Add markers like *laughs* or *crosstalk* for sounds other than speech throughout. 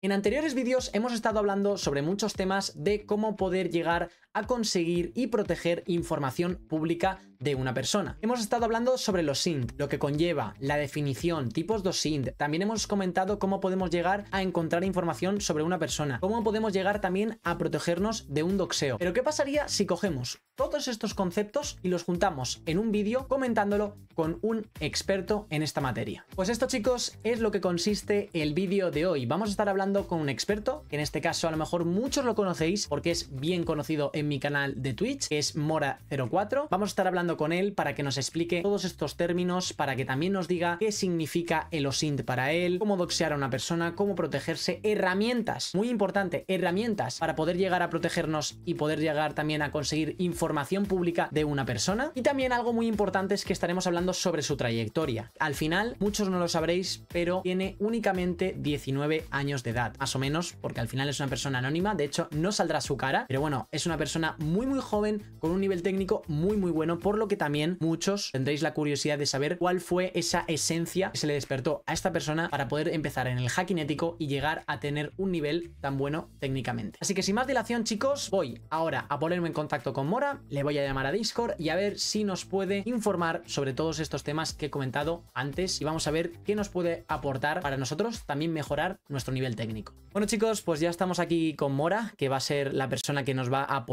En anteriores vídeos hemos estado hablando sobre muchos temas de cómo poder llegar conseguir y proteger información pública de una persona. Hemos estado hablando sobre los SIND, lo que conlleva la definición, tipos de SIND. También hemos comentado cómo podemos llegar a encontrar información sobre una persona, cómo podemos llegar también a protegernos de un doxeo. Pero ¿qué pasaría si cogemos todos estos conceptos y los juntamos en un vídeo comentándolo con un experto en esta materia? Pues esto chicos es lo que consiste el vídeo de hoy. Vamos a estar hablando con un experto, que en este caso a lo mejor muchos lo conocéis porque es bien conocido en mi canal de Twitch, que es Mora04. Vamos a estar hablando con él para que nos explique todos estos términos, para que también nos diga qué significa el OSINT para él, cómo doxear a una persona, cómo protegerse, herramientas, muy importante, herramientas para poder llegar a protegernos y poder llegar también a conseguir información pública de una persona. Y también algo muy importante es que estaremos hablando sobre su trayectoria. Al final, muchos no lo sabréis, pero tiene únicamente 19 años de edad, más o menos, porque al final es una persona anónima, de hecho no saldrá su cara, pero bueno, es una persona persona muy muy joven con un nivel técnico muy muy bueno, por lo que también muchos tendréis la curiosidad de saber cuál fue esa esencia que se le despertó a esta persona para poder empezar en el hacking ético y llegar a tener un nivel tan bueno técnicamente. Así que sin más dilación chicos, voy ahora a ponerme en contacto con Mora, le voy a llamar a Discord y a ver si nos puede informar sobre todos estos temas que he comentado antes y vamos a ver qué nos puede aportar para nosotros también mejorar nuestro nivel técnico. Bueno chicos, pues ya estamos aquí con Mora, que va a ser la persona que nos va a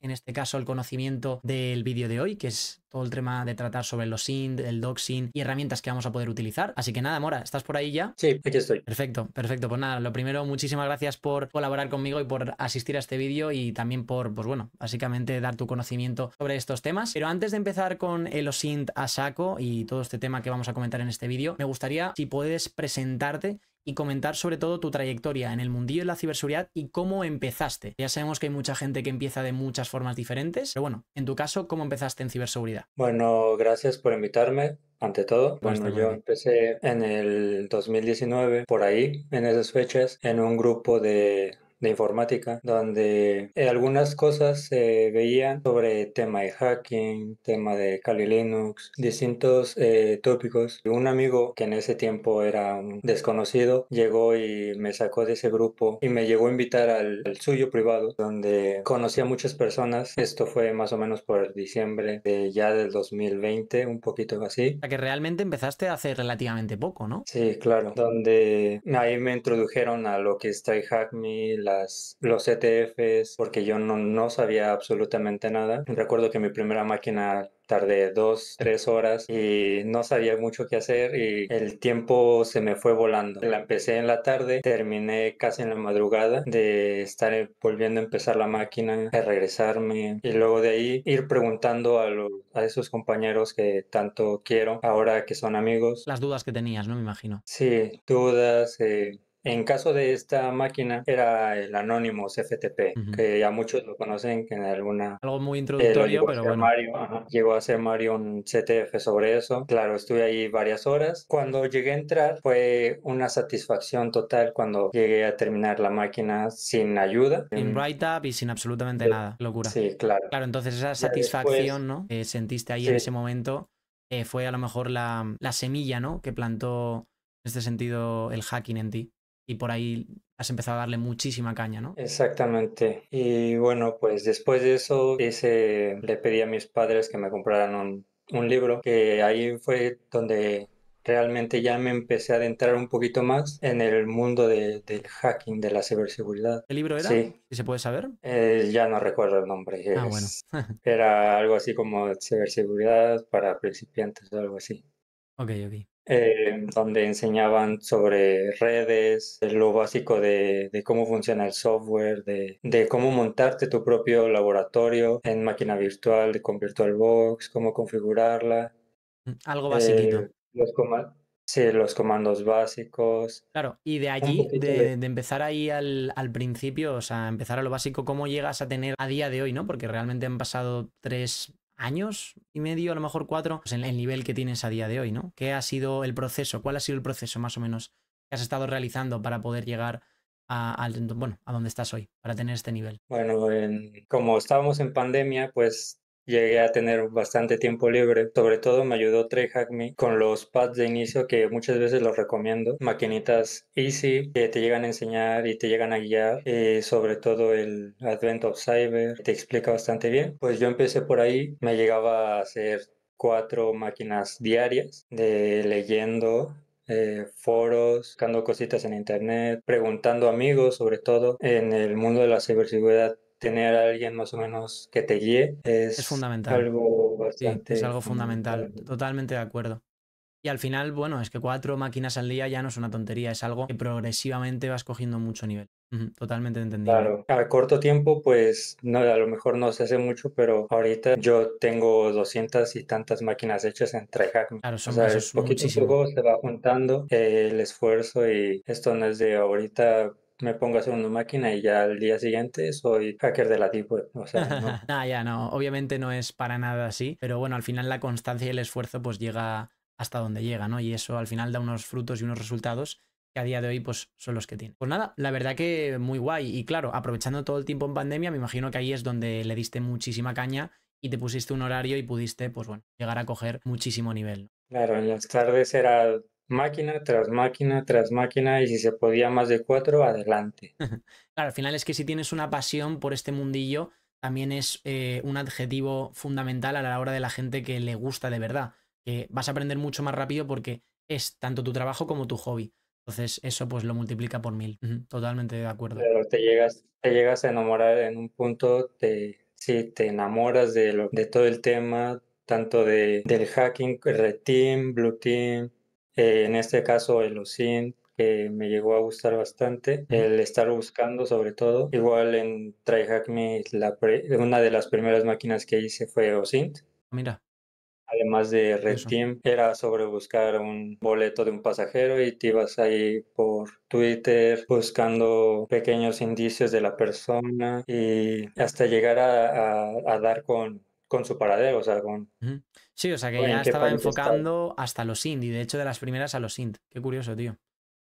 en este caso el conocimiento del vídeo de hoy, que es todo el tema de tratar sobre los SIN, el doxing y herramientas que vamos a poder utilizar. Así que nada, Mora, ¿estás por ahí ya? Sí, aquí estoy. Perfecto, perfecto. Pues nada, lo primero, muchísimas gracias por colaborar conmigo y por asistir a este vídeo y también por, pues bueno, básicamente dar tu conocimiento sobre estos temas. Pero antes de empezar con el OSINT a saco y todo este tema que vamos a comentar en este vídeo, me gustaría si puedes presentarte y comentar sobre todo tu trayectoria en el mundillo de la ciberseguridad y cómo empezaste. Ya sabemos que hay mucha gente que empieza de muchas formas diferentes, pero bueno, en tu caso, ¿cómo empezaste en ciberseguridad? Bueno, gracias por invitarme. Ante todo, bueno, yo empecé en el 2019, por ahí, en esas fechas, en un grupo de de informática, donde eh, algunas cosas se veían sobre tema de hacking, tema de Kali Linux, distintos eh, tópicos. Un amigo que en ese tiempo era un desconocido llegó y me sacó de ese grupo y me llegó a invitar al, suyo privado, donde conocí a muchas personas. Esto fue más o menos por diciembre de ya del 2020, un poquito así. A que realmente empezaste hace relativamente poco, ¿no? Sí, claro. Donde ahí me introdujeron a lo que es TryHackMe, los ETFs porque yo no, sabía absolutamente nada. Recuerdo que mi primera máquina tardé dos, tres horas y no sabía mucho qué hacer y el tiempo se me fue volando. La empecé en la tarde, terminé casi en la madrugada de estar volviendo a empezar la máquina, a regresarme y luego de ahí ir preguntando a, esos compañeros que tanto quiero ahora que son amigos. Las dudas que tenías, ¿no? Me imagino. Sí, dudas, eh, en caso de esta máquina era el Anonymous FTP, que ya muchos lo conocen que en alguna... Algo muy eh, introductorio, pero bueno. llegó a ser Mario un CTF sobre eso. Claro, estuve ahí varias horas. Cuando llegué a entrar fue una satisfacción total cuando llegué a terminar la máquina sin ayuda. Sin mm. write-up y sin absolutamente nada. Locura. Sí, claro. Claro, entonces esa satisfacción, ¿no? Que sentiste ahí en ese momento eh, fue a lo mejor la, la semilla, ¿no? Que plantó en este sentido el hacking en ti y por ahí has empezado a darle muchísima caña, ¿no? Exactamente. Y bueno, pues después de eso ese le pedí a mis padres que me compraran un, libro, que ahí fue donde realmente ya me empecé a adentrar un poquito más en el mundo del hacking, de la ciberseguridad. ¿El libro era? Sí. ¿Y se puede saber? Eh, ya no recuerdo el nombre. Ah, bueno. *laughs* era algo así como ciberseguridad para principiantes o algo así. Ok, ok. Eh, donde enseñaban sobre redes, lo básico de, cómo funciona el software, de, cómo montarte tu propio laboratorio en máquina virtual, de con VirtualBox, cómo configurarla. Mm, algo eh, básico los Sí, los comandos básicos. Claro, y de allí, de, empezar ahí al, al, principio, o sea, empezar a lo básico, ¿cómo llegas a tener a día de hoy, no? Porque realmente han pasado tres, años y medio, a lo mejor cuatro, pues en el nivel que tienes a día de hoy, ¿no? ¿Qué ha sido el proceso? ¿Cuál ha sido el proceso más o menos que has estado realizando para poder llegar a, bueno, a donde estás hoy, para tener este nivel? Bueno, como estábamos en pandemia, pues llegué a tener bastante tiempo libre. Sobre todo me ayudó 3HackMe con los pads de inicio que muchas veces los recomiendo. Maquinitas easy que te llegan a enseñar y te llegan a guiar. Eh, sobre todo el Advent of Cyber te explica bastante bien. Pues yo empecé por ahí. Me llegaba a hacer cuatro máquinas diarias de leyendo eh, foros, buscando cositas en internet, preguntando amigos, sobre todo en el mundo de la ciberseguridad tener a alguien más o menos que te guíe es, fundamental. algo es algo fundamental, totalmente de acuerdo. Y al final, bueno, es que cuatro máquinas al día ya no es una tontería, es algo que progresivamente vas cogiendo mucho nivel. Totalmente entendido. Claro, a corto tiempo, pues no, a lo mejor no se hace mucho, pero ahorita yo tengo 200 y tantas máquinas hechas en hackme. Claro, o sea, poquito poco se va juntando el esfuerzo y esto no es de ahorita me pongo a máquina y ya al día siguiente soy hacker de la tipo, O sea, no. *laughs* ah, ya, no. Obviamente no es para nada así, pero bueno, al final la constancia y el esfuerzo pues llega hasta donde llega, ¿no? Y eso al final da unos frutos y unos resultados que a día de hoy pues son los que tiene. Pues nada, la verdad que muy guay y claro, aprovechando todo el tiempo en pandemia, me imagino que ahí es donde le diste muchísima caña y te pusiste un horario y pudiste pues bueno, llegar a coger muchísimo nivel. Claro, en las tardes era máquina tras máquina tras máquina y si se podía más de cuatro, adelante. *laughs* claro, al final es que si tienes una pasión por este mundillo, también es eh, un adjetivo fundamental a la hora de la gente que le gusta de verdad, que vas a aprender mucho más rápido porque es tanto tu trabajo como tu hobby. Entonces eso pues lo multiplica por mil. Totalmente de acuerdo. te llegas, te llegas a enamorar en un punto, te, te enamoras de, de todo el tema, tanto de, del hacking, Red Team, Blue Team, eh, en este caso, el OSINT que me llegó a gustar bastante, el estar buscando sobre todo. Igual en TryHack Me, una de las primeras máquinas que hice fue OSINT. Mira. Además de Red Team, era sobre buscar un boleto de un pasajero y te ibas ahí por Twitter buscando pequeños indicios de la persona y hasta llegar a dar con con su paradero, o sea, con... Sí, o sea, que ya estaba enfocando hasta los int, y de hecho de las primeras a los int. Qué curioso, tío.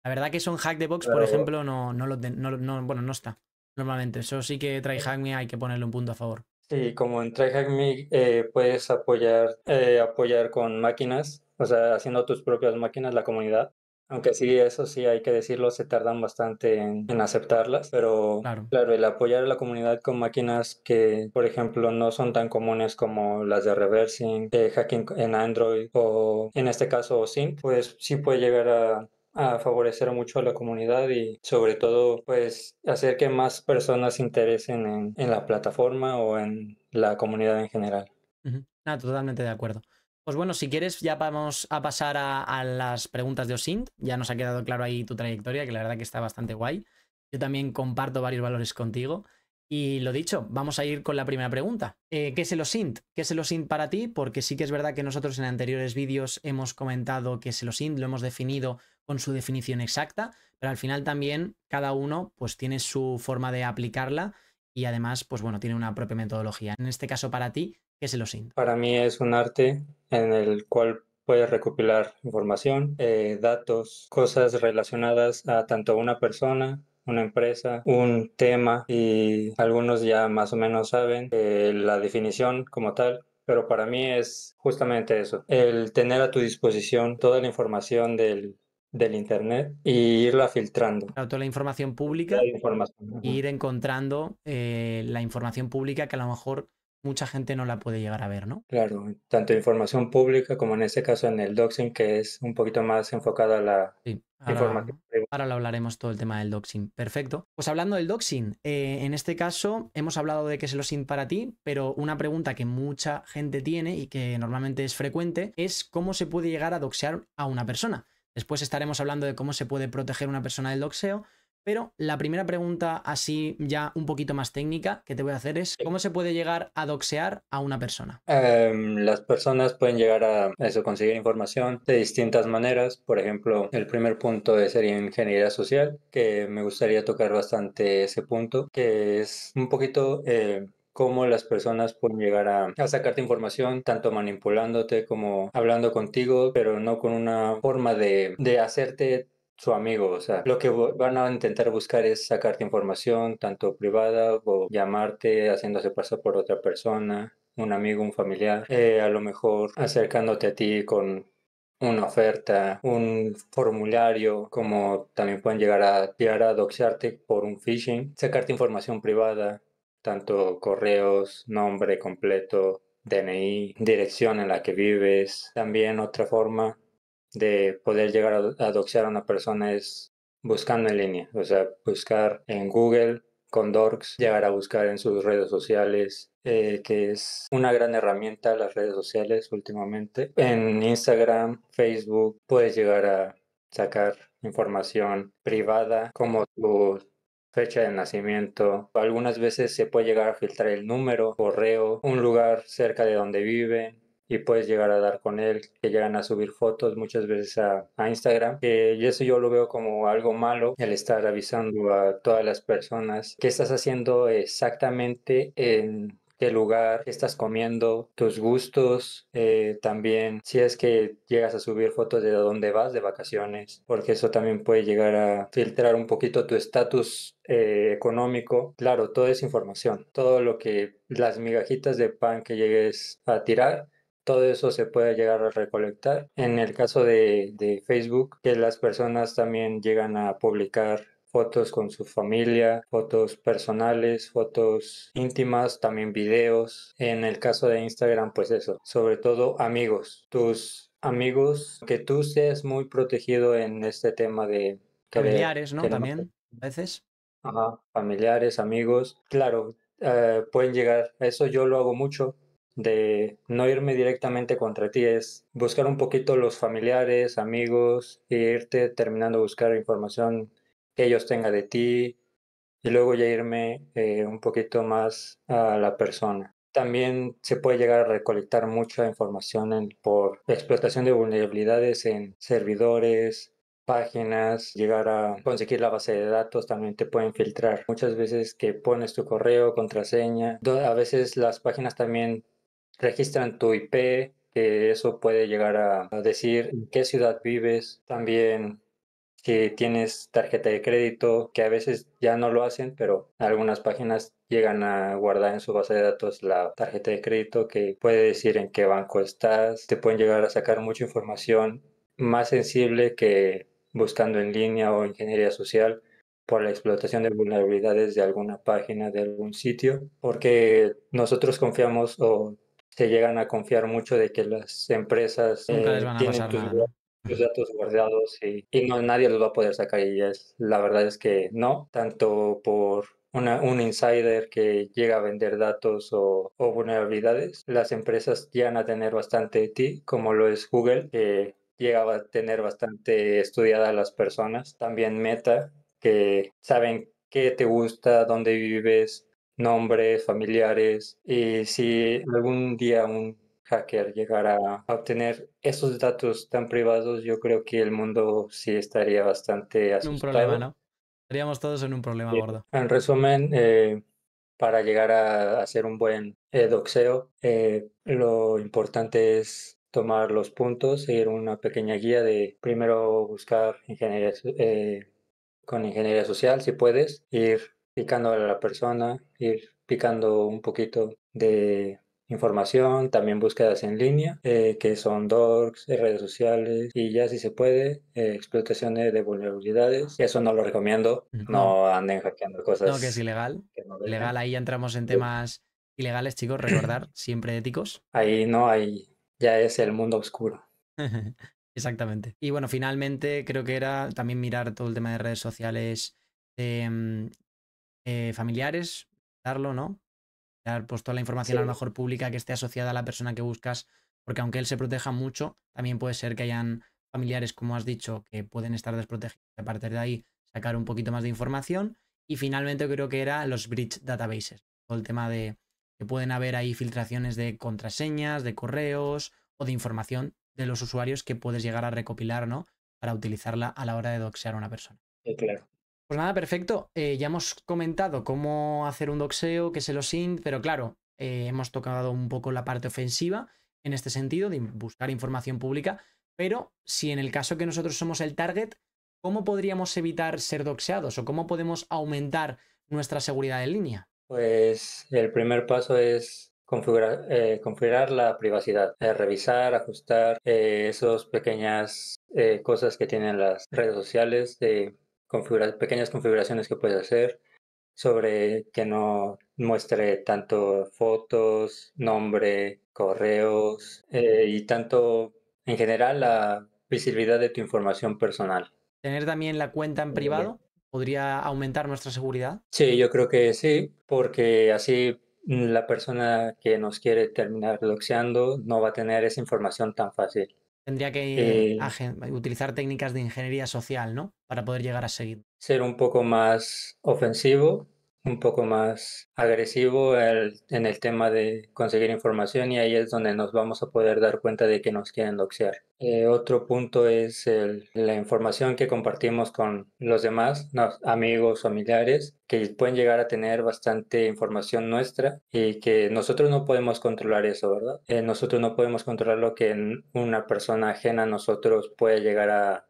La verdad que son hack de box, por ejemplo, no, no, lo, bueno, no está normalmente. Eso sí que hack me hay que ponerle un punto a favor. Sí, como en hack me eh, puedes apoyar, eh, apoyar con máquinas, o sea, haciendo tus propias máquinas, la comunidad. Aunque sí, eso sí, hay que decirlo, se tardan bastante en, aceptarlas, pero claro. el apoyar a la comunidad con máquinas que, por ejemplo, no son tan comunes como las de reversing, eh, hacking en Android o en este caso Sync, pues sí puede llegar a, favorecer mucho a la comunidad y sobre todo pues hacer que más personas se interesen en, la plataforma o en la comunidad en general. Ah, totalmente de acuerdo. Pues bueno, si quieres ya vamos a pasar a, las preguntas de Osint. Ya nos ha quedado claro ahí tu trayectoria, que la verdad que está bastante guay. Yo también comparto varios valores contigo. Y lo dicho, vamos a ir con la primera pregunta. Eh, ¿Qué es el OSINT? ¿Qué es el OSINT para ti? Porque sí que es verdad que nosotros en anteriores vídeos hemos comentado que es el OSINT, lo hemos definido con su definición exacta, pero al final también cada uno pues tiene su forma de aplicarla y además pues bueno, tiene una propia metodología. En este caso para ti, para mí es un arte en el cual puedes recopilar información, eh, datos, cosas relacionadas a tanto una persona, una empresa, un tema y algunos ya más o menos saben eh, la definición como tal. Pero para mí es justamente eso, el tener a tu disposición toda la información del, Internet e irla filtrando. Claro, toda la información pública. ir encontrando eh, la información pública que a lo mejor mucha gente no la puede llegar a ver, ¿no? Claro, tanto información pública como en este caso en el doxing, que es un poquito más enfocada a la información Ahora lo hablaremos todo el tema del doxing. Perfecto. Pues hablando del doxing, eh, en este caso hemos hablado de qué es el OSINT para ti, pero una pregunta que mucha gente tiene y que normalmente es frecuente es cómo se puede llegar a doxear a una persona. Después estaremos hablando de cómo se puede proteger una persona del doxeo, pero la primera pregunta, así ya un poquito más técnica, que te voy a hacer es, ¿cómo se puede llegar a doxear a una persona? Em, las personas pueden llegar a eso, conseguir información de distintas maneras. Por ejemplo, el primer punto sería ingeniería social, que me gustaría tocar bastante ese punto, que es un poquito... Eh, cómo las personas pueden llegar a, sacarte información, tanto manipulándote como hablando contigo, pero no con una forma de, de hacerte su amigo. O sea, lo que van a intentar buscar es sacarte información, tanto privada o llamarte haciéndose pasar por otra persona, un amigo, un familiar, eh, a lo mejor acercándote a ti con una oferta, un formulario, como también pueden llegar a llegar a doxearte por un phishing, sacarte información privada, tanto correos, nombre completo, DNI, dirección en la que vives. También otra forma de poder llegar a, doxear a una persona es buscando en línea, o sea, buscar en Google con Dorks, llegar a buscar en sus redes sociales, eh, que es una gran herramienta las redes sociales últimamente. En Instagram, Facebook, puedes llegar a sacar información privada como tu fecha de nacimiento. Algunas veces se puede llegar a filtrar el número, correo, un lugar cerca de donde vive, y puedes llegar a dar con él, que llegan a subir fotos muchas veces a, Instagram. Eh, y eso yo lo veo como algo malo, el estar avisando a todas las personas qué estás haciendo exactamente en qué lugar estás comiendo, tus gustos, eh, también si es que llegas a subir fotos de dónde vas de vacaciones, porque eso también puede llegar a filtrar un poquito tu estatus eh, económico. Claro, todo es información, todo lo que las migajitas de pan que llegues a tirar todo eso se puede llegar a recolectar. En el caso de, Facebook, que las personas también llegan a publicar fotos con su familia, fotos personales, fotos íntimas, también videos. En el caso de Instagram, pues eso, sobre todo amigos, tus amigos, que tú seas muy protegido en este tema de... Familiares, ¿no? También, a veces. Ajá, familiares, amigos, claro, eh, pueden llegar, eso yo lo hago mucho, de no irme directamente contra ti, es buscar un poquito los familiares, amigos, e irte terminando buscar información que ellos tengan de ti y luego ya irme eh, un poquito más a la persona. También se puede llegar a recolectar mucha información por explotación de vulnerabilidades en servidores, páginas, llegar a conseguir la base de datos, también te pueden filtrar. Muchas veces que pones tu correo, contraseña, a veces las páginas también registran tu IP, que eso puede llegar a, decir en qué ciudad vives, también si tienes tarjeta de crédito, que a veces ya no lo hacen, pero algunas páginas llegan a guardar en su base de datos la tarjeta de crédito que puede decir en qué banco estás, te pueden llegar a sacar mucha información más sensible que buscando en línea o ingeniería social por la explotación de vulnerabilidades de alguna página, de algún sitio, porque nosotros confiamos o se llegan a confiar mucho de que las empresas eh, tienen tus, datos guardados y, no, nadie los va a poder sacar. Y la verdad es que no, tanto por un insider que llega a vender datos o, vulnerabilidades, las empresas llegan a tener bastante de ti, como lo es Google, que llega a tener bastante estudiada a las personas. También Meta, que saben qué te gusta, dónde vives, nombres, familiares, y si algún día un hacker llegara a obtener esos datos tan privados, yo creo que el mundo sí estaría bastante asustado. Un problema, ¿no? Estaríamos todos en un problema gordo. En resumen, eh, para llegar a hacer un buen eh, doxeo, eh, lo importante es tomar los puntos, seguir una pequeña guía de primero buscar ingeniería con ingeniería social, si puedes, ir picando a la persona, ir picando un poquito de información, también búsquedas en línea, eh, que son dorks, eh, redes sociales y ya si se puede, eh, explotaciones de vulnerabilidades. Eso no lo recomiendo, no anden hackeando cosas. No, que es ilegal. ilegal, ahí entramos en temas ilegales, chicos, recordar, siempre éticos. Ahí no, hay, ya es el mundo oscuro. *laughs* Exactamente. Y bueno, finalmente creo que era también mirar todo el tema de redes sociales, em, eh, familiares, darlo, ¿no? Dar pues toda la información a lo mejor pública que esté asociada a la persona que buscas, porque aunque él se proteja mucho, también puede ser que hayan familiares, como has dicho, que pueden estar desprotegidos. A partir de ahí, sacar un poquito más de información. Y finalmente creo que era los bridge databases, todo el tema de que pueden haber ahí filtraciones de contraseñas, de correos o de información de los usuarios que puedes llegar a recopilar, ¿no? Para utilizarla a la hora de doxear a una persona. Eh, claro. Pues nada, perfecto. Eh, ya hemos comentado cómo hacer un doxeo, qué se el OSINT, pero claro, eh, hemos tocado un poco la parte ofensiva en este sentido, de buscar información pública, pero si en el caso que nosotros somos el target, ¿cómo podríamos evitar ser doxeados o cómo podemos aumentar nuestra seguridad en línea? Pues el primer paso es configurar, eh, la privacidad, revisar, ajustar esas pequeñas cosas que tienen las redes sociales, pequeñas configuraciones que puedes hacer sobre que no muestre tanto fotos, nombre, correos eh, y tanto en general la visibilidad de tu información personal. Tener también la cuenta en eh, privado podría aumentar nuestra seguridad. Sí, yo creo que sí, porque así la persona que nos quiere terminar loxeando no va a tener esa información tan fácil. Tendría que eh, utilizar técnicas de ingeniería social, ¿no? Para poder llegar a seguir. Ser un poco más ofensivo un poco más agresivo en el tema de conseguir información y ahí es donde nos vamos a poder dar cuenta de que nos quieren doxear. Eh, otro punto es la información que compartimos con los demás, amigos, familiares, que pueden llegar a tener bastante información nuestra y que nosotros no podemos controlar eso, ¿verdad? Eh, nosotros no podemos controlar lo que una persona ajena a nosotros puede llegar a,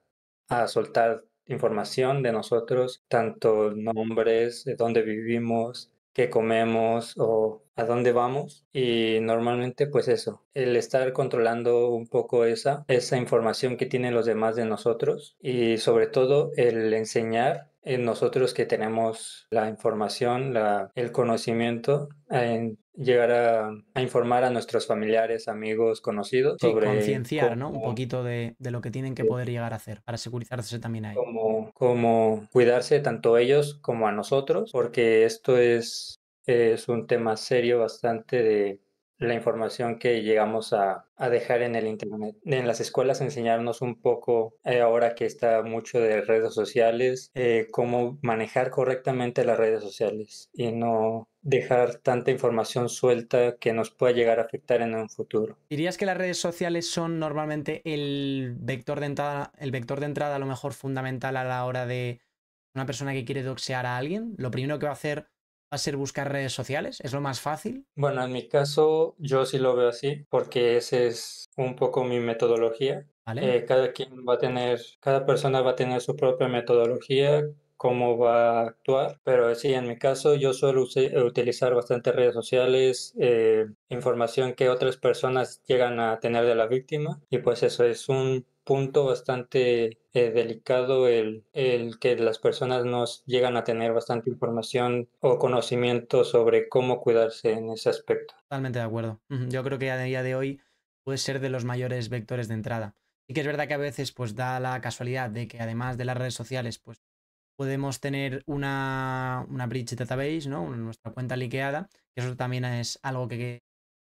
a soltar información de nosotros, tanto nombres, de dónde vivimos, qué comemos o a dónde vamos y normalmente pues eso, el estar controlando un poco esa, esa información que tienen los demás de nosotros y sobre todo el enseñar en nosotros que tenemos la información, la, el conocimiento, en llegar a, informar a nuestros familiares, amigos, conocidos. sobre concienciar, ¿no? Un poquito de, lo que tienen que poder llegar a hacer para securizarse también ahí. Como, como cuidarse tanto ellos como a nosotros, porque esto es, es un tema serio bastante de la información que llegamos a, a, dejar en el Internet. En las escuelas enseñarnos un poco, eh, ahora que está mucho de redes sociales, eh, cómo manejar correctamente las redes sociales y no dejar tanta información suelta que nos pueda llegar a afectar en un futuro. ¿Dirías que las redes sociales son normalmente el vector de entrada, el vector de entrada a lo mejor fundamental a la hora de una persona que quiere doxear a alguien? Lo primero que va a hacer ¿Va a ser buscar redes sociales? ¿Es lo más fácil? Bueno, en mi caso yo sí lo veo así porque esa es un poco mi metodología. Eh, cada quien va a tener, cada persona va a tener su propia metodología, cómo va a actuar, pero sí, en mi caso yo suelo utilizar bastante redes sociales, eh, información que otras personas llegan a tener de la víctima y pues eso es un punto bastante eh, delicado el, que las personas nos llegan a tener bastante información o conocimiento sobre cómo cuidarse en ese aspecto. Totalmente de acuerdo. Yo creo que a día de hoy puede ser de los mayores vectores de entrada. Y que es verdad que a veces pues da la casualidad de que además de las redes sociales pues podemos tener una, una bridge database, ¿no? Nuestra cuenta liqueada, que eso también es algo que, que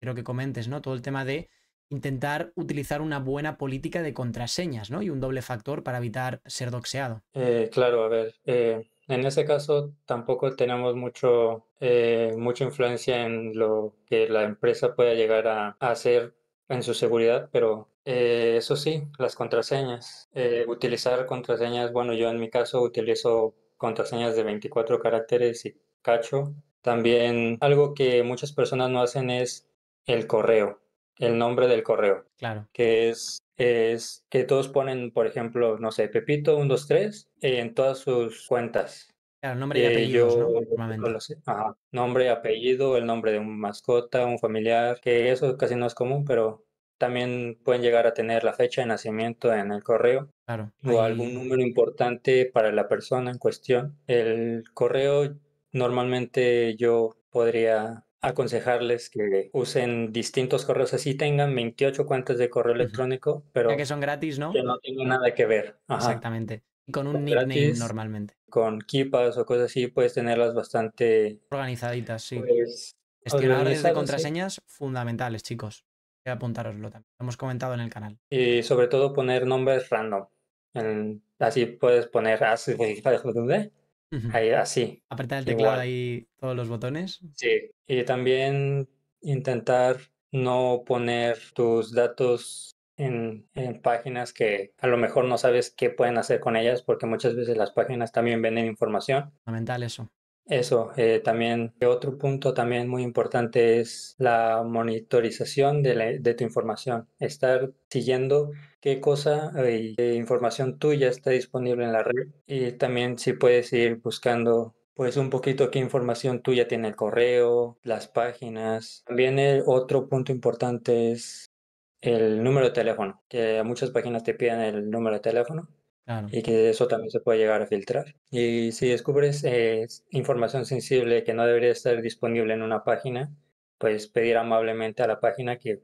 creo que comentes, ¿no? Todo el tema de intentar utilizar una buena política de contraseñas ¿no? y un doble factor para evitar ser doxeado. Eh, claro, a ver, eh, en ese caso tampoco tenemos mucho, eh, mucha influencia en lo que la empresa pueda llegar a, a hacer en su seguridad, pero eso sí, las contraseñas. utilizar contraseñas, bueno, yo en mi caso utilizo contraseñas de 24 caracteres y cacho. También algo que muchas personas no hacen es el correo el nombre del correo. Claro. Que es, es que todos ponen, por ejemplo, no sé, Pepito 123 en todas sus cuentas. Claro, nombre y eh, apellido, ¿no? Ajá. Nombre, apellido, el nombre de un mascota, un familiar, que eso casi no es común, pero también pueden llegar a tener la fecha de nacimiento en el correo claro. o algún número importante para la persona en cuestión. El correo normalmente yo podría aconsejarles que usen distintos correos, así tengan 28 cuentas de correo electrónico, pero... que son gratis, ¿no? Que no nada que ver. Exactamente. con un nickname normalmente. Con kipas o cosas así puedes tenerlas bastante... Organizaditas, sí. Pues, de contraseñas fundamentales, chicos. Voy a apuntároslo también. Lo hemos comentado en el canal. Y sobre todo poner nombres random. Así puedes poner... Ah, *laughs* ¿eh? Ahí, así. Apretar el teclado y ahí todos los botones. Sí, y también intentar no poner tus datos en, páginas que a lo mejor no sabes qué pueden hacer con ellas, porque muchas veces las páginas también venden información. Fundamental eso. Eso, eh, también otro punto también muy importante es la monitorización de tu información, estar siguiendo qué cosa y eh, qué información tuya está disponible en la red y también si puedes ir buscando pues un poquito qué información tuya tiene el correo, las páginas. También el otro punto importante es el número de teléfono, que muchas páginas te piden el número de teléfono y que eso también se puede llegar a filtrar. Y si descubres eh, información sensible que no debería estar disponible en una página, pues pedir amablemente a la página que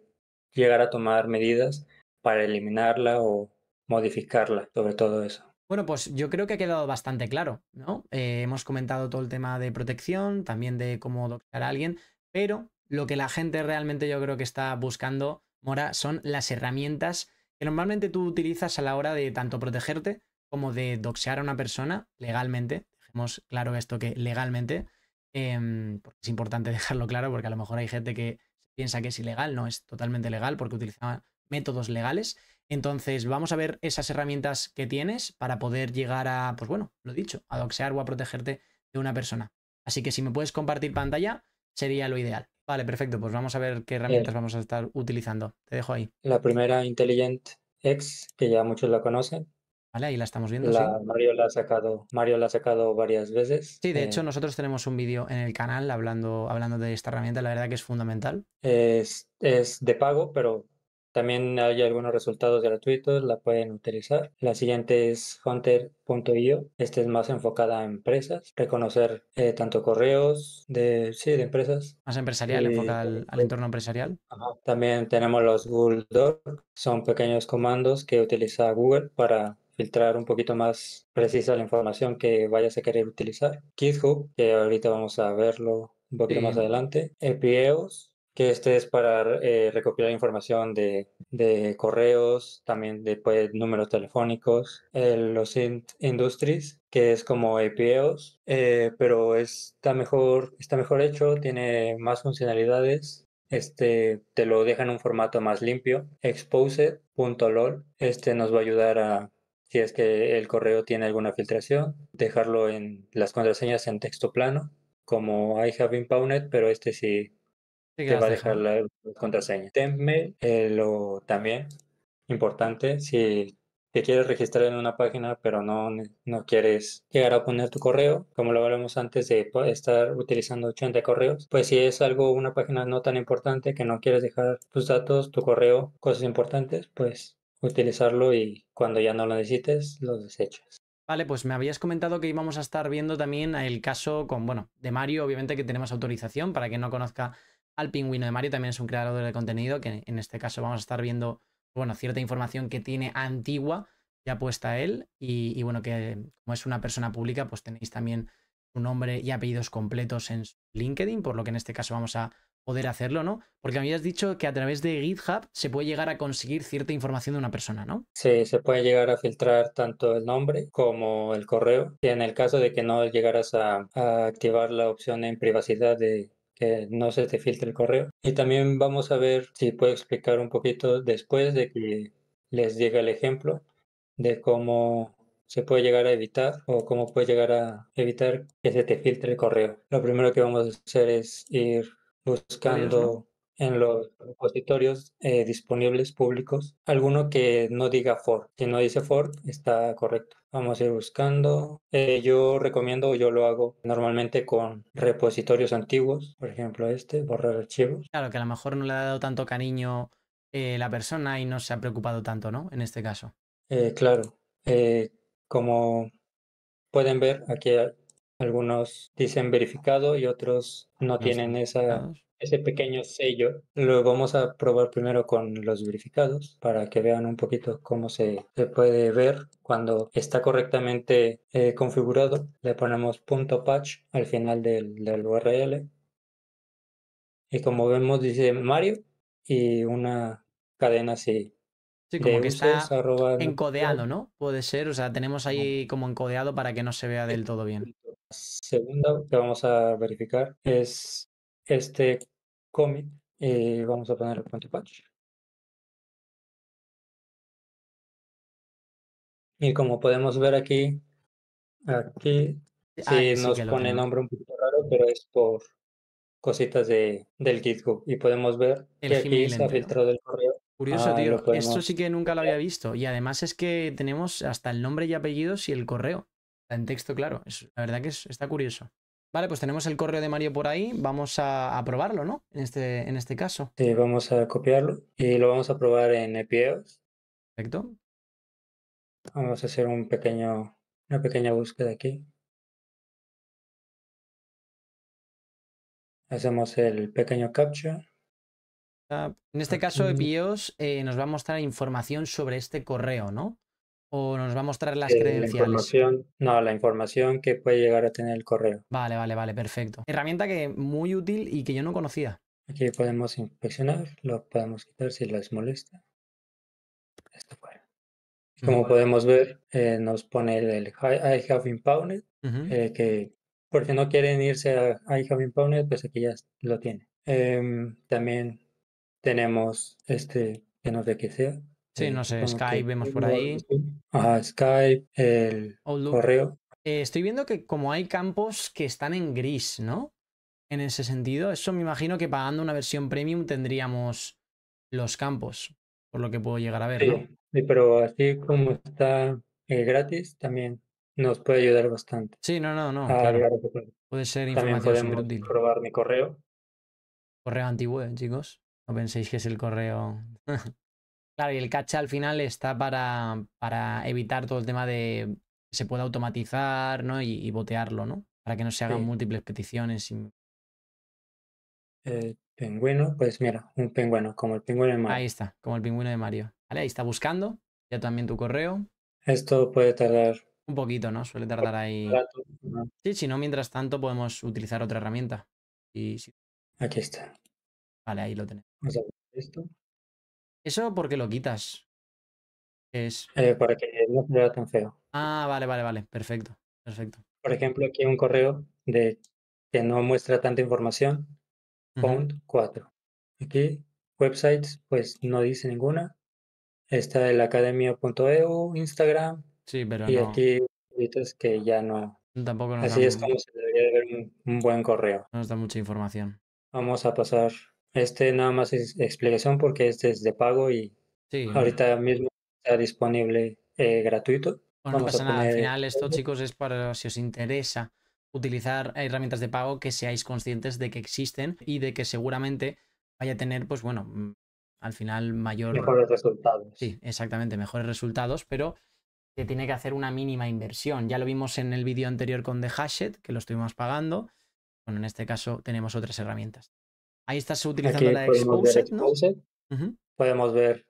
llegara a tomar medidas para eliminarla o modificarla, sobre todo eso. Bueno, pues yo creo que ha quedado bastante claro, ¿no? Eh, hemos comentado todo el tema de protección, también de cómo doxear a alguien, pero lo que la gente realmente yo creo que está buscando, Mora, son las herramientas que normalmente tú utilizas a la hora de tanto protegerte como de doxear a una persona legalmente. Dejemos claro esto que legalmente, em, porque es importante *laughs* dejarlo claro porque a lo mejor hay gente que piensa que es ilegal, no es totalmente legal porque utilizaban métodos legales. Entonces, vamos a ver esas herramientas que tienes para poder llegar a, pues bueno, lo dicho, a doxear o a protegerte de una persona. Así que si me puedes compartir pantalla, sería lo ideal. Vale, perfecto. Pues vamos a ver qué herramientas vamos a estar utilizando. Te dejo ahí. La primera, Intelligent X, que ya muchos la conocen. Vale, ahí la estamos viendo. Mario, la ha sacado, la ha sacado varias veces. Sí, de eh. hecho, nosotros tenemos un vídeo en el canal hablando, hablando de esta herramienta. La verdad que es fundamental. Es, es de pago, pero también hay algunos resultados gratuitos, la pueden utilizar. La siguiente es hunter.io. este es más enfocada a empresas, reconocer eh, tanto correos de, sí, de empresas. Más empresarial, al, entorno empresarial. También tenemos los Google Docs, son pequeños comandos que utiliza Google para filtrar un poquito más precisa la información que vayas a querer utilizar. GitHub, que ahorita vamos a verlo un poquito más adelante. EPEOS que este es para eh, recopilar información de, correos, también de pues, números telefónicos, los industries, que es como APOs, eh, pero está mejor, está mejor hecho, tiene más funcionalidades. Este te lo deja en un formato más limpio. Exposed.lol. Este nos va a ayudar a si es que el correo tiene alguna filtración, dejarlo en las contraseñas en texto plano, como I have impounded, pero este sí te va a dejar la, contraseña. Tenme este eh, lo, también, importante, si te quieres registrar en una página pero no, no quieres llegar a poner tu correo, como lo hablamos antes de pues, estar utilizando 80 correos, pues si es algo, una página no tan importante que no quieres dejar tus datos, tu correo, cosas importantes, pues utilizarlo y cuando ya no lo necesites, lo desechas. Vale, pues me habías comentado que íbamos a estar viendo también el caso con, bueno, de Mario, obviamente que tenemos autorización para que no conozca al pingüino de Mario, también es un creador de contenido, que en este caso vamos a estar viendo, bueno, cierta información que tiene antigua ya puesta él, y, bueno, que como es una persona pública, pues tenéis también su nombre y apellidos completos en LinkedIn, por lo que en este caso vamos a poder hacerlo, ¿no? Porque habías dicho que a través de GitHub se puede llegar a conseguir cierta información de una persona, ¿no? Sí, se puede llegar a filtrar tanto el nombre como el correo. Y en el caso de que no llegaras a activar la opción en privacidad de, que no se te filtre el correo. Y también vamos a ver si puedo explicar un poquito después de que les llegue el ejemplo de cómo se puede llegar a evitar o cómo puede llegar a evitar que se te filtre el correo. Lo primero que vamos a hacer es ir buscando en los repositorios eh, disponibles públicos alguno que no diga for. Si no dice Ford, está correcto. Vamos a ir buscando. Eh, yo recomiendo, yo lo hago normalmente con repositorios antiguos, por ejemplo este, borrar archivos. Claro, que a lo mejor no le ha dado tanto cariño eh, la persona y no se ha preocupado tanto, ¿no? En este caso. claro. como pueden ver, aquí algunos dicen verificado y otros no tienen esa ese pequeño sello lo vamos a probar primero con los verificados para que vean un poquito cómo se, puede ver cuando está correctamente eh, configurado. Le ponemos punto .patch al final del, del, URL. Y como vemos dice Mario y una cadena así. Sí, como que está encodeado, ¿no? Puede ser, o sea, tenemos ahí como encodeado para que no se vea del todo bien. La segunda que vamos a verificar es este commit, eh, vamos a poner el patch. Y como podemos ver aquí, aquí ah, nos pone nombre un poquito raro, pero es por cositas de, del GitHub. Y podemos ver que aquí está filtrado el correo. Curioso, ah, tío. Esto sí que nunca lo había visto. Y además es que tenemos hasta el nombre y apellidos y el correo. En texto, claro. la verdad que está curioso. Vale, pues tenemos el correo de Mario por ahí. Vamos a, probarlo, ¿no? En este, en este caso. Sí, vamos a copiarlo y lo vamos a probar en EPIOS. Perfecto. Vamos a hacer un pequeño, una pequeña búsqueda aquí. Hacemos el pequeño capture. Ah, en este caso, EPIOS eh, nos va a mostrar información sobre este correo, ¿no? nos va a mostrar las eh, La información, no, la información que puede llegar a tener el correo. Vale, vale, vale, perfecto. Herramienta que muy útil y que yo no conocía. Aquí podemos inspeccionar, lo podemos quitar si les molesta. Esto Como podemos ver, eh, nos pone el, el, I have impounded, eh, que porque no quieren irse a I have impounded, pues aquí ya lo tiene. Em, también tenemos este, que no sé qué sea, Sí, no sé, Skype vemos por ahí. Ah, Skype, el correo. Eh, estoy viendo que como hay campos que están en gris, ¿no? En ese sentido, eso me imagino que pagando una versión premium tendríamos los campos, por lo que puedo llegar a ver, ¿no? Sí, pero así como está eh, gratis, también nos puede ayudar bastante. Sí, no, no, no. Ah, claro. Puede ser información también podemos probar mi correo. Correo antiguo, eh, chicos. No penséis que es el correo. *laughs* Claro, y el cacha al final está para, evitar todo el tema de que se pueda automatizar ¿no? y, botearlo, ¿no? Para que no se hagan múltiples peticiones. Y... El pingüino, pues mira, un pingüino, como el pingüino de Mario. Ahí está, como el pingüino de Mario. Ahí está buscando, ya también tu correo. Esto puede tardar. Un poquito, ¿no? Suele tardar ahí. Sí, si no, mientras tanto podemos utilizar otra herramienta. Y... Aquí está. Vale, ahí lo tenemos. Vamos a esto. ¿Eso porque lo quitas? Es... Eh, para que no se vea tan feo. Ah, vale, vale, vale. Perfecto, perfecto. Por ejemplo, aquí un correo de que no muestra tanta información. Punt 4. Aquí, websites, pues no dice ninguna. Está el academia.eu, Instagram. Sí, pero Y aquí es que ya no. Tampoco Así es como se debería ver un, un buen correo. No nos da mucha información. Vamos a pasar este nada más es explicación porque este es de pago y ahorita mismo está disponible eh, gratuito. Al final esto, chicos, es para si os interesa utilizar herramientas de pago que seáis conscientes de que existen y de que seguramente vaya a tener, pues bueno, mm, al final mayor... Mejores resultados. Sí, exactamente, mejores resultados, pero que tiene que hacer una mínima inversión. Ya lo vimos en el vídeo anterior con The Hashet, que lo estuvimos pagando. Bueno, en este caso tenemos otras herramientas. Ahí estás utilizando la exposed, ¿no? Podemos ver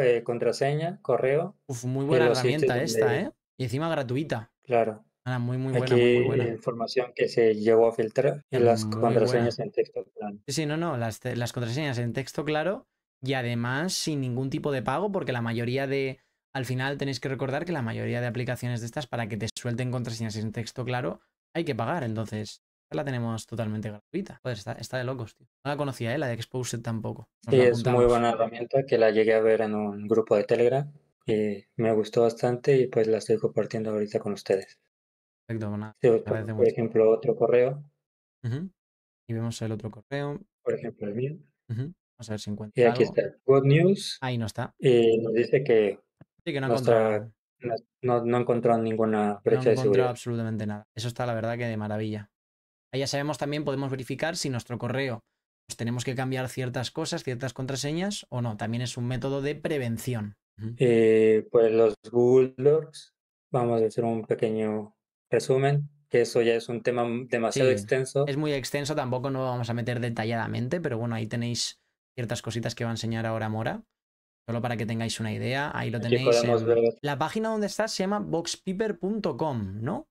eh, contraseña, correo. Uf, muy buena herramienta esta, ¿eh? Y encima gratuita. Claro. muy, muy buena, Aquí muy buena. información que se llegó a filtrar eh, en las contraseñas en texto claro. Sí, sí, no, no, las, las contraseñas en texto claro y además sin ningún tipo de pago porque la mayoría de... Al final tenéis que recordar que la mayoría de aplicaciones de estas para que te suelten contraseñas en texto claro hay que pagar, entonces la tenemos totalmente gratuita. Joder, está, de locos, tío. No la conocía, ¿eh? la de Exposed tampoco. sí, es muy buena herramienta que la llegué a ver en un grupo de Telegram y me gustó bastante y pues la estoy compartiendo ahorita con ustedes. Perfecto, bueno, pues por, ejemplo, otro correo. Y vemos el otro correo. Por ejemplo, el mío. Vamos a ver si encuentro. Y aquí está, Good News. Ahí no está. Y nos dice que, no encontró... ninguna brecha de seguridad. No encontró absolutamente nada. Eso está, la verdad, que de maravilla. Ahí ya sabemos también, podemos verificar si nuestro correo pues, tenemos que cambiar ciertas cosas, ciertas contraseñas o no. También es un método de prevención. Eh, pues los Google Docs, vamos a hacer un pequeño resumen, que eso ya es un tema demasiado extenso. Es muy extenso, tampoco no vamos a meter detalladamente, pero bueno, ahí tenéis ciertas cositas que va a enseñar ahora Mora. Solo para que tengáis una idea, ahí lo tenéis. La página donde está se llama boxpiper.com, ¿no?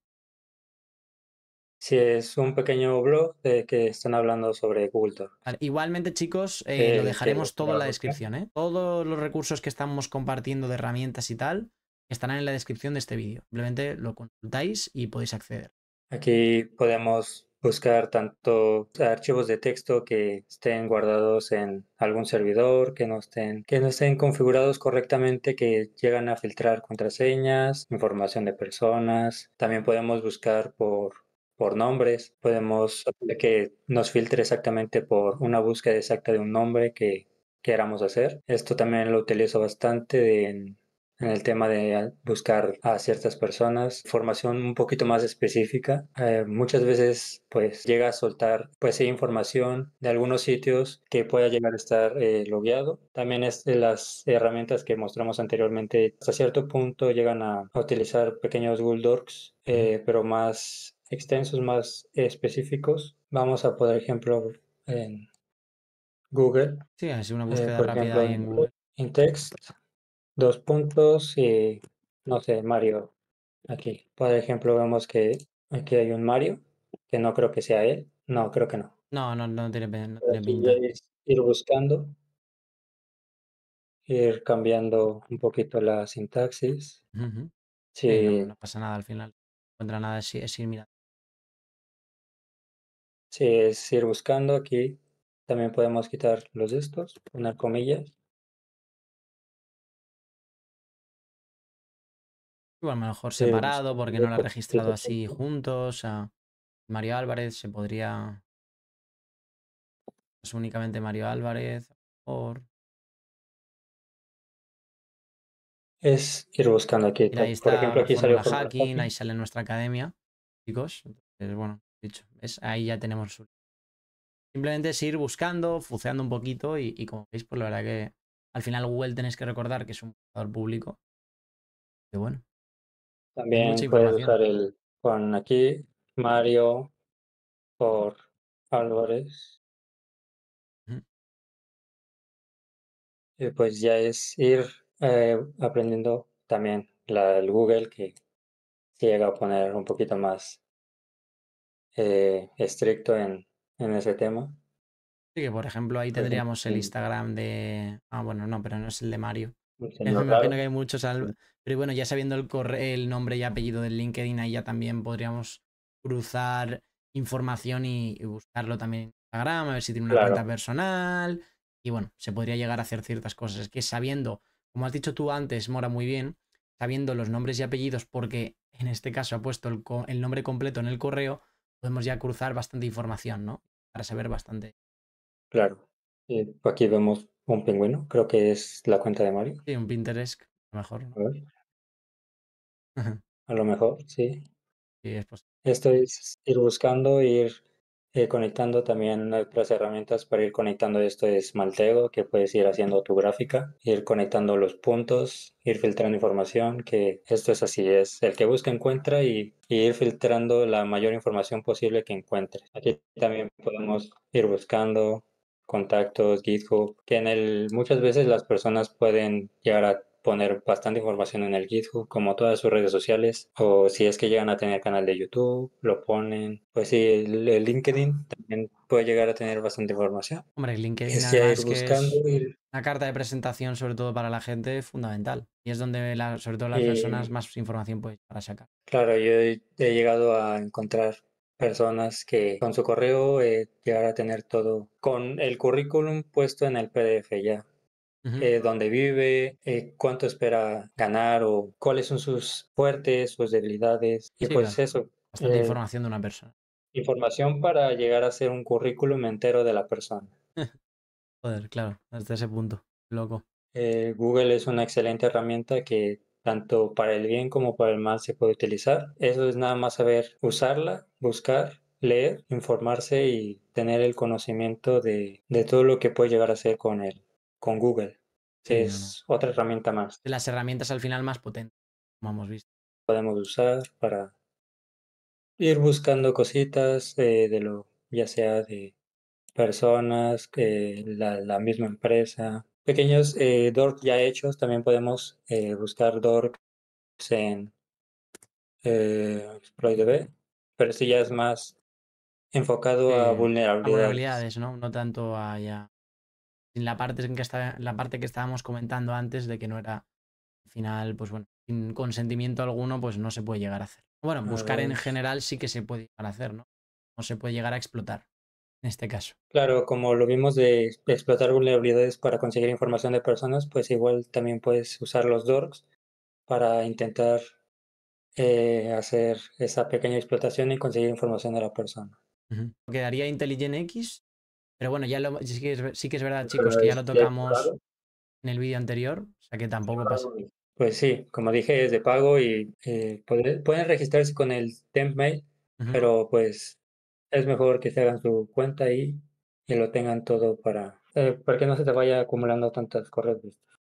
Si es un pequeño blog de eh, que están hablando sobre Google Talk. igualmente, chicos, eh, lo eh, dejaremos todo en la descripción. Todos los recursos que estamos compartiendo de herramientas y tal estarán en la descripción de este vídeo. Simplemente lo consultáis y podéis acceder. Aquí podemos buscar tanto archivos de texto que estén guardados en algún servidor, que no estén, que no estén configurados correctamente, que llegan a filtrar contraseñas, información de personas. También podemos buscar por por nombres, podemos que nos filtre exactamente por una búsqueda exacta de un nombre que queramos hacer. Esto también lo utilizo bastante en el tema de buscar a ciertas personas, formación un poquito más específica. Eh, muchas veces pues llega a soltar pues información de algunos sitios que pueda llegar a estar eh, logueado. También es las herramientas que mostramos anteriormente hasta cierto punto llegan a, utilizar pequeños Google Docs, eh, pero más extensos, más específicos, vamos a por ejemplo, en Google. Sí, es una eh, búsqueda en Google. text, dos puntos y, no sé, Mario. Aquí, por ejemplo, vemos que aquí hay un Mario, que no creo que sea él. No, creo que no. No, no, no tiene, no Ir buscando, ir cambiando un poquito la sintaxis. si no, pasa nada al final. No encuentra nada, es, es ir mirando si es ir buscando aquí. También podemos quitar los de estos, poner comillas. a lo mejor separado, porque no lo ha registrado así juntos. a Mario Álvarez se podría. Es únicamente Mario Álvarez. Por... Es ir buscando aquí. ahí está, por ejemplo, aquí Hacking, ahí sale nuestra academia, chicos. Entonces, bueno, dicho. ¿Ves? Ahí ya tenemos. Simplemente es ir buscando, fuceando un poquito y, y, como veis, por pues la verdad que al final Google tenéis que recordar que es un buscador público. y bueno. También puedes usar el con aquí, Mario por Álvarez. Eh, pues ya es ir eh, aprendiendo también la, el Google que llega a poner un poquito más eh, estricto en, ese tema. Sí, que por ejemplo ahí tendríamos el Instagram de... Ah, bueno, no, pero no es el de Mario. *laughs* me que hay muchos... Pero bueno, ya sabiendo el, el nombre y apellido del LinkedIn, ahí ya también podríamos cruzar información y, buscarlo también en Instagram, a ver si tiene una cuenta personal. Y bueno, se podría llegar a hacer ciertas cosas. Es que sabiendo, como has dicho tú antes, Mora, muy bien, sabiendo los nombres y apellidos, porque en este caso ha puesto el nombre completo en el correo, podemos ya cruzar bastante información, ¿no? Para saber bastante. Claro. Eh, pues aquí vemos un pingüino, creo que es la cuenta de Mario. Sí, un Pinterest, a lo mejor. A, lo mejor, sí. sí Esto es ir buscando, ir eh, conectando también otras herramientas para ir conectando esto es Maltego que puedes ir haciendo tu gráfica, ir conectando los puntos, ir filtrando información, que esto es así, es el que busca encuentra y, ir filtrando la mayor información posible que encuentre. Aquí también podemos ir buscando contactos, GitHub, que en el muchas veces las personas pueden llegar a poner bastante información en el GitHub, como todas sus redes sociales, o si es que llegan a tener canal de YouTube, lo ponen. Pues sí, el, LinkedIn también puede llegar a tener bastante información. Hombre, el LinkedIn es, que una carta de presentación, sobre todo para la gente, fundamental. Y es donde, la, sobre todo las personas, más información pueden sacar. Claro, yo he llegado a encontrar personas que con su correo eh, llegar a tener todo, con el currículum puesto en el PDF ya. Eh, dónde vive, eh, cuánto espera ganar o cuáles son sus fuertes, sus debilidades. y pues eso. Bastante eh, información de una persona. Información para llegar a ser un currículum entero de la persona. *laughs* Joder, claro, hasta ese punto. Loco. Google es una excelente herramienta que tanto para el bien como para el mal se puede utilizar. Eso es nada más saber usarla, buscar, leer, informarse y tener el conocimiento de, de todo lo que puede llegar a ser con él con Google. Sí, es otra herramienta más. De las herramientas al final más potentes, como hemos visto. Podemos usar para ir buscando cositas eh, de lo, ya sea de personas, eh, la, misma empresa. Pequeños eh, ya hechos, también podemos eh, buscar dorks en ExploitDB, pero si ya es más enfocado a vulnerabilidades. A vulnerabilidades, ¿no? No tanto a ya sin la parte, en que está, la parte que estábamos comentando antes de que no era, final, pues bueno, sin consentimiento alguno, pues no se puede llegar a hacer. Bueno, buscar en general sí que se puede llegar a hacer, ¿no? No se puede llegar a explotar en este caso. Claro, como lo vimos de explotar vulnerabilidades para conseguir información de personas, pues igual también puedes usar los dorks para intentar eh, hacer esa pequeña explotación y conseguir información de la persona. Uh -huh. Quedaría pero bueno, ya lo, sí, que es, verdad, chicos, que ya lo tocamos en el vídeo anterior, o sea que tampoco pasa. Pues sí, como dije, es de pago y eh, pueden, registrarse con el TempMail, pero pues es mejor que se hagan su cuenta ahí y lo tengan todo para, eh, que no se te vaya acumulando tantas correos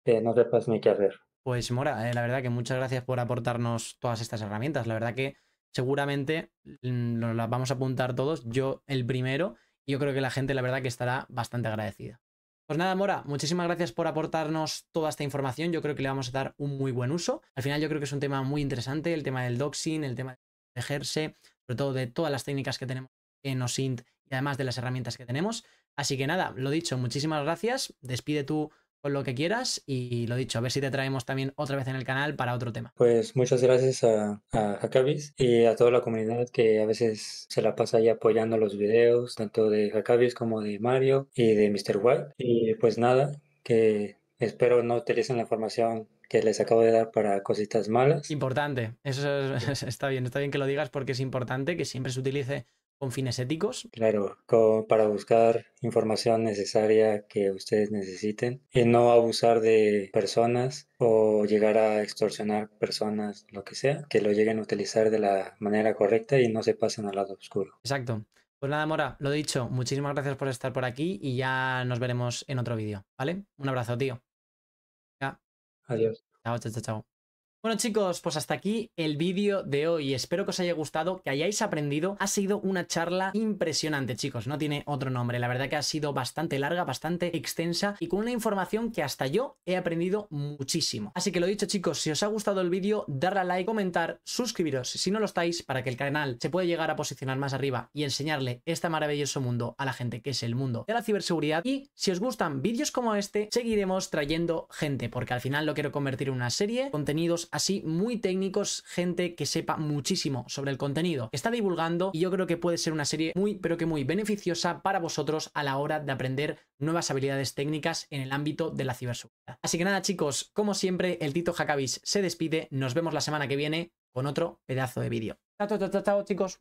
que no sepas ni qué hacer. Pues Mora, eh, la verdad que muchas gracias por aportarnos todas estas herramientas. La verdad que seguramente mm, las vamos a apuntar todos, yo el primero, yo creo que la gente, la verdad, que estará bastante agradecida. Pues nada, Mora, muchísimas gracias por aportarnos toda esta información. Yo creo que le vamos a dar un muy buen uso. Al final, yo creo que es un tema muy interesante, el tema del doxing, el tema de protegerse, sobre todo de todas las técnicas que tenemos en OSINT y además de las herramientas que tenemos. Así que nada, lo dicho, muchísimas gracias. Despide tú con lo que quieras y lo dicho, a ver si te traemos también otra vez en el canal para otro tema. Pues muchas gracias a, a, y a toda la comunidad que a veces se la pasa ahí apoyando los videos, tanto de Jacabis como de Mario y de Mr. White. Y pues nada, que espero no utilicen la información que les acabo de dar para cositas malas. Importante, eso *laughs* está bien, está bien que lo digas porque es importante que siempre se utilice con fines éticos. Claro, para buscar información necesaria que ustedes necesiten y eh, no abusar de personas o llegar a extorsionar personas, lo que sea, que lo lleguen a utilizar de la manera correcta y no se pasen al lado oscuro. Exacto. Pues nada, Mora, lo dicho, muchísimas gracias por estar por aquí y ya nos veremos en otro vídeo, ¿vale? Un abrazo, tío. Ya. Adiós. Chao, chao, chao. Bueno chicos, pues hasta aquí el vídeo de hoy. Espero que os haya gustado, que hayáis aprendido. Ha sido una charla impresionante chicos, no tiene otro nombre. La verdad que ha sido bastante larga, bastante extensa y con una información que hasta yo he aprendido muchísimo. Así que lo dicho chicos, si os ha gustado el vídeo, darle a like, comentar, suscribiros si no lo estáis para que el canal se pueda llegar a posicionar más arriba y enseñarle este maravilloso mundo a la gente que es el mundo de la ciberseguridad. Y si os gustan vídeos como este, seguiremos trayendo gente porque al final lo quiero convertir en una serie, contenidos así muy técnicos, gente que sepa muchísimo sobre el contenido. Está divulgando y yo creo que puede ser una serie muy, pero que muy beneficiosa para vosotros a la hora de aprender nuevas habilidades técnicas en el ámbito de la ciberseguridad. Así que nada chicos, como siempre, el Tito Jacabis se despide, nos vemos la semana que viene con otro pedazo de vídeo. Chao, chao, chao, chicos.